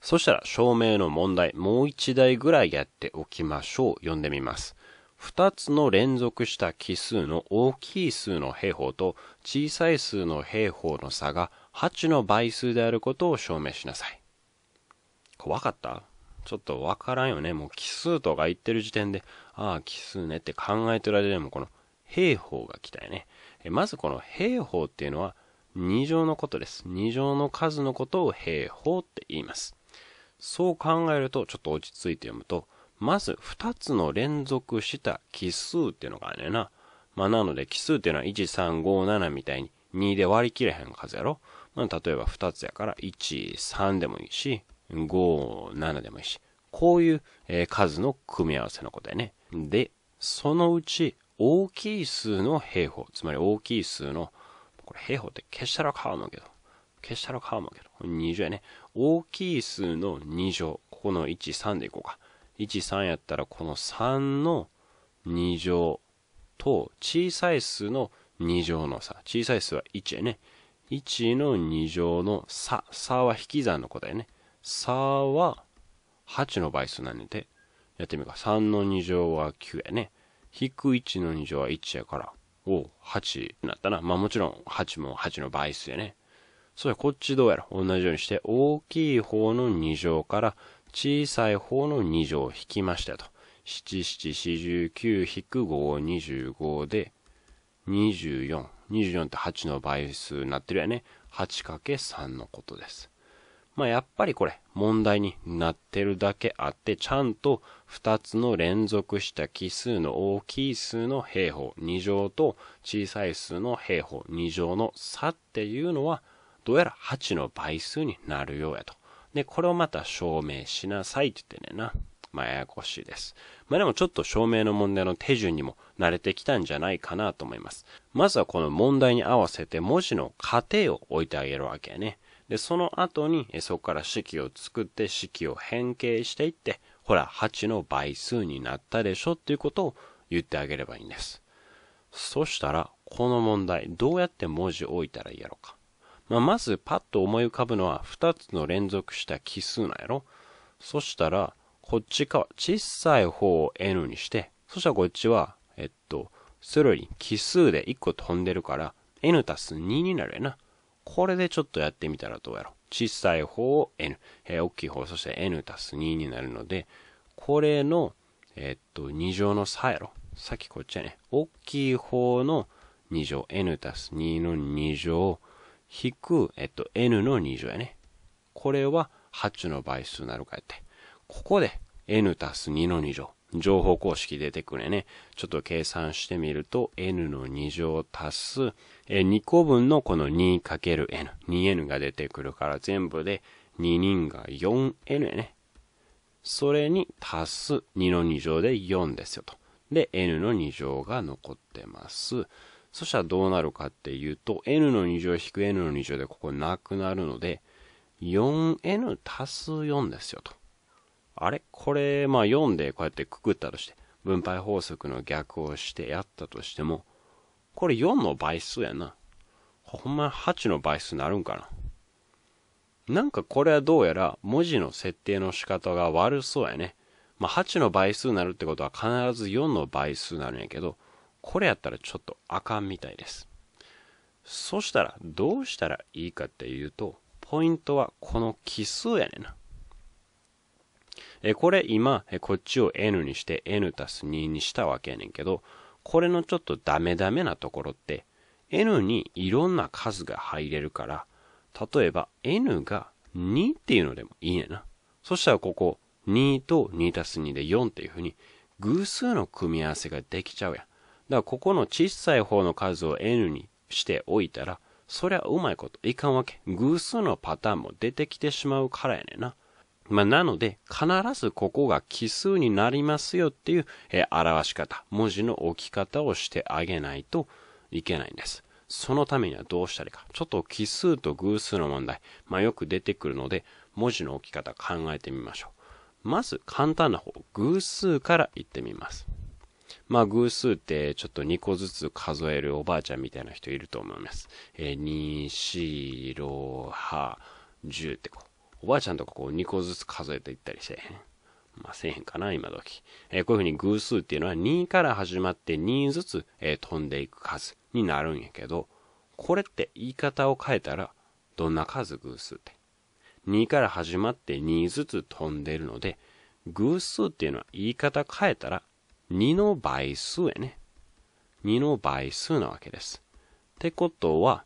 そしたら証明の問題、もう一台ぐらいやっておきましょう。読んでみます。二つの連続した奇数の大きい数の平方と小さい数の平方の差が8の倍数であることを証明しなさい。わかったちょっとわからんよね。もう奇数とか言ってる時点で、ああ、奇数ねって考えてる間でもこの平方が来たよね。まずこの平方っていうのは2乗のことです。2乗の数のことを平方って言います。そう考えると、ちょっと落ち着いて読むと、まず2つの連続した奇数っていうのがあるねな。まあ、なので奇数っていうのは1、3、5、7みたいに2で割り切れへん数やろ。まあ、例えば2つやから1、3でもいいし、5、7でもいいし。こういう、数の組み合わせのことやね。で、そのうち大きい数の平方、つまり大きい数の、これ平方って消したら変わるんだけど、消したらかもけど、2乗やね。大きい数の2乗。ここの1、3でいこうか。1、3やったら、この3の2乗と、小さい数の2乗の差。小さい数は1やね。1の2乗の差。差は引き算の答えね。差は8の倍数なんで、やってみるか。3の2乗は9やね。引く1の2乗は1やから、お8になったな。まあもちろん8も8の倍数やね。そや、こっちどうやら同じようにして、大きい方の2乗から小さい方の2乗を引きましたと。七七四十九引く五二十五で、二十四。二十四って八の倍数になってるやね。八かけ三のことです。まあやっぱりこれ問題になってるだけあって、ちゃんと二つの連続した奇数の大きい数の平方二乗と小さい数の平方二乗の差っていうのはどうやら8の倍数になるようやと。で、これをまた証明しなさいって言ってねな。まあ、ややこしいです。まあでもちょっと証明の問題の手順にも慣れてきたんじゃないかなと思います。まずはこの問題に合わせて文字の過程を置いてあげるわけやね。で、その後に、そこから式を作って式を変形していって、ほら、8の倍数になったでしょっていうことを言ってあげればいいんです。そしたら、この問題、どうやって文字置いたらいいやろうか。まあ、まずパッと思い浮かぶのは2つの連続した奇数なんやろ。そしたら、こっちか小さい方を n にして、そしたらこっちは、えっと、それより奇数で1個飛んでるから、n たす2になるやな。これでちょっとやってみたらどうやろ。小さい方を n、えー、大きい方、そして n たす2になるので、これの、えっと、2乗の差やろ。さっきこっちやね。大きい方の2乗、n たす2の2乗、引く、えっと、n の2乗やね。これは8の倍数なるかやって。ここで n 足す2の2乗。乗法公式出てくるね。ちょっと計算してみると、n の2乗足す、2個分のこの 2×n。2n が出てくるから全部で2人が 4n やね。それに足す2の2乗で4ですよと。で、n の2乗が残ってます。そしたらどうなるかっていうと、n の2乗引く n の2乗でここなくなるので、4n 足す4ですよと。あれこれ、まあ4でこうやってくくったとして、分配法則の逆をしてやったとしても、これ4の倍数やな。ほんま8の倍数になるんかな。なんかこれはどうやら文字の設定の仕方が悪そうやね。まあ8の倍数になるってことは必ず4の倍数になるんやけど、これやったらちょっとあかんみたいです。そしたらどうしたらいいかっていうと、ポイントはこの奇数やねんな。え、これ今、え、こっちを n にして n たす2にしたわけやねんけど、これのちょっとダメダメなところって、n にいろんな数が入れるから、例えば n が2っていうのでもいいねんな。そしたらここ、2と2たす2で4っていうふうに、偶数の組み合わせができちゃうやん。だからここの小さい方の数を n にしておいたら、そりゃうまいこといかんわけ。偶数のパターンも出てきてしまうからやねんな。まあ、なので、必ずここが奇数になりますよっていう、えー、表し方、文字の置き方をしてあげないといけないんです。そのためにはどうしたらいいか。ちょっと奇数と偶数の問題、まあ、よく出てくるので、文字の置き方考えてみましょう。まず簡単な方、偶数から言ってみます。まあ偶数ってちょっと2個ずつ数えるおばあちゃんみたいな人いると思います。えー、2、4、6、8、10ってこう。おばあちゃんとかこう2個ずつ数えていったりせえへん。まあ、せえへんかな、今時。えー、こういうふうに偶数っていうのは2から始まって2ずつ、えー、飛んでいく数になるんやけど、これって言い方を変えたら、どんな数偶数って。2から始まって2ずつ飛んでるので、偶数っていうのは言い方変えたら2の倍数やね。2の倍数なわけです。ってことは、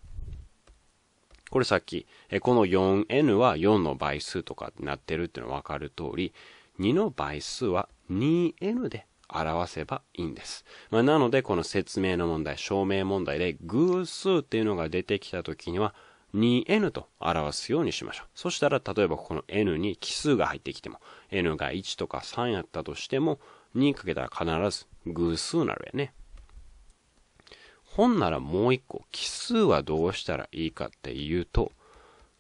これさっき、この 4n は4の倍数とかなってるっていうのわかる通り、2の倍数は 2n で表せばいいんです。まあ、なので、この説明の問題、証明問題で偶数っていうのが出てきた時には、2n と表すようにしましょう。そしたら、例えばこの n に奇数が入ってきても、n が1とか3やったとしても、にかけたら必ず偶数なるやね。本ならもう一個、奇数はどうしたらいいかっていうと、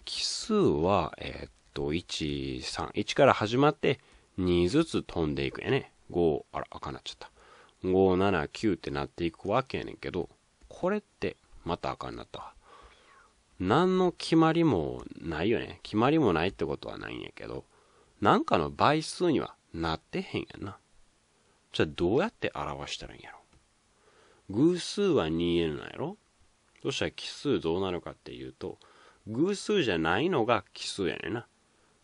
奇数は、えー、っと、1、3、1から始まって、2ずつ飛んでいくやね。5、あら、赤なっちゃった。5、7、9ってなっていくわけやねんけど、これって、また赤になった何の決まりもないよね。決まりもないってことはないんやけど、なんかの倍数にはなってへんやんな。それどうやって表したらいいんやろ偶数は 2n なんやろそしたら奇数どうなるかっていうと、偶数じゃないのが奇数やねんな。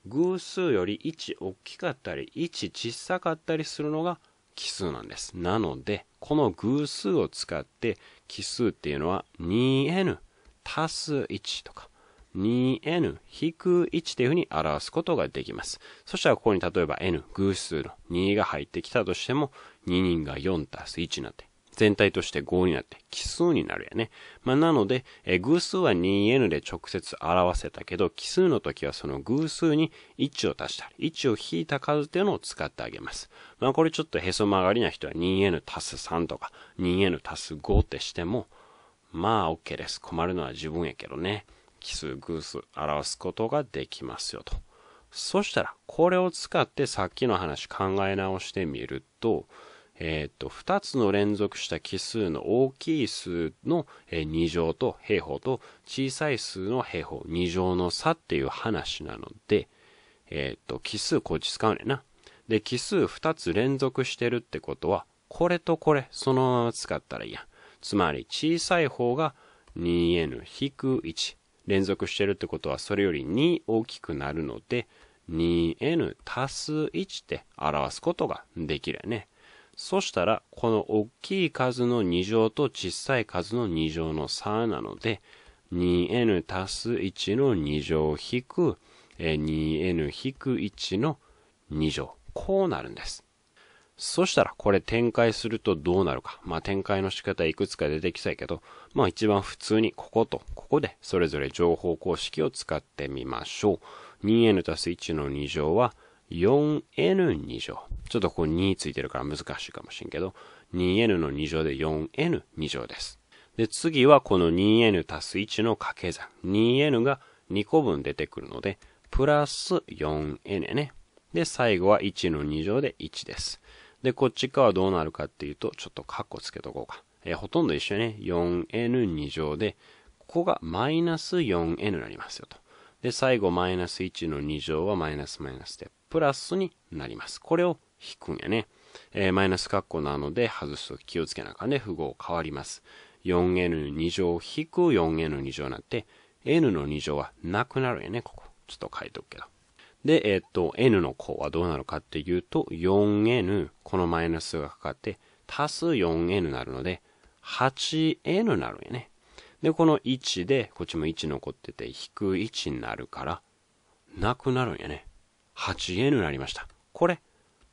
偶数より1大きかったり、1小さかったりするのが奇数なんです。なので、この偶数を使って奇数っていうのは 2n 足す1とか 2n-1 というふうに表すことができます。そしたらここに例えば n、偶数の2が入ってきたとしても、2人が4足す1になって、全体として5になって、奇数になるやね。まあ、なので、え偶数は 2n で直接表せたけど、奇数の時はその偶数に1を足したり、1を引いた数っていうのを使ってあげます。まあ、これちょっとへそ曲がりな人は 2n 足す3とか、2n 足す5ってしても、まあ、OK です。困るのは自分やけどね。奇数、偶数表すことができますよと。そしたら、これを使ってさっきの話考え直してみると、えっ、と、2つの連続した奇数の大きい数の2乗と平方と小さい数の平方、2乗の差っていう話なので、えっ、と、奇数こっち使うねんな。で、奇数2つ連続してるってことは、これとこれ、そのまま使ったらいいや。つまり、小さい方が 2n-1、連続してるってことはそれより2大きくなるので 2n 足す1って表すことができるよね。そしたらこの大きい数の2乗と小さい数の2乗の差なので 2n 足す1の2乗引く 2n 引く1の2乗。こうなるんです。そしたらこれ展開するとどうなるか。まあ、展開の仕方いくつか出てきたけど、まあ、一番普通にこことここでそれぞれ乗法公式を使ってみましょう。2n たす1の2乗は 4n2 乗。ちょっとここ2ついてるから難しいかもしれんけど、2n の2乗で 4n2 乗です。で、次はこの 2n たす1の掛け算。2n が2個分出てくるので、プラス 4n ね。で、最後は1の2乗で1です。で、こっち側はどうなるかっていうと、ちょっとカッコつけとこうか。えー、ほとんど一緒ね。4n2 乗で、ここがマイナス 4n になりますよと。で、最後マイナス1の2乗はマイナスマイナスで、プラスになります。これを引くんやね。えー、マイナスカッコなので外すと気をつけなあかんね。符号変わります。4n2 乗引く 4n2 乗になって、n の2乗はなくなるんやね、ここ。ちょっと書いとくけど。で、えっ、と、n の項はどうなるかっていうと、4n、このマイナスがかかって、足す 4n になるので、8n なるんやね。で、この1で、こっちも1残ってて、引く1になるから、なくなるんやね。8n になりました。これ、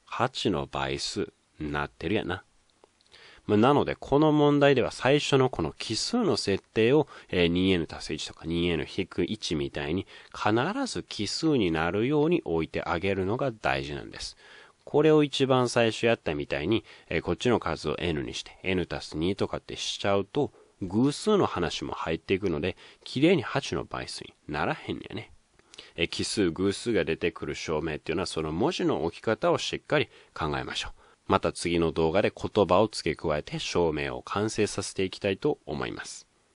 8の倍数になってるやな。まあ、なので、この問題では最初のこの奇数の設定を、えー、2n 足す1とか 2n-1 みたいに必ず奇数になるように置いてあげるのが大事なんです。これを一番最初やったみたいに、えー、こっちの数を n にして n 足す2とかってしちゃうと、偶数の話も入っていくので、綺麗に8の倍数にならへんねやね。奇数、偶数が出てくる証明っていうのは、その文字の置き方をしっかり考えましょう。また次の動画で言葉を付け加えて証明を完成させていきたいと思います。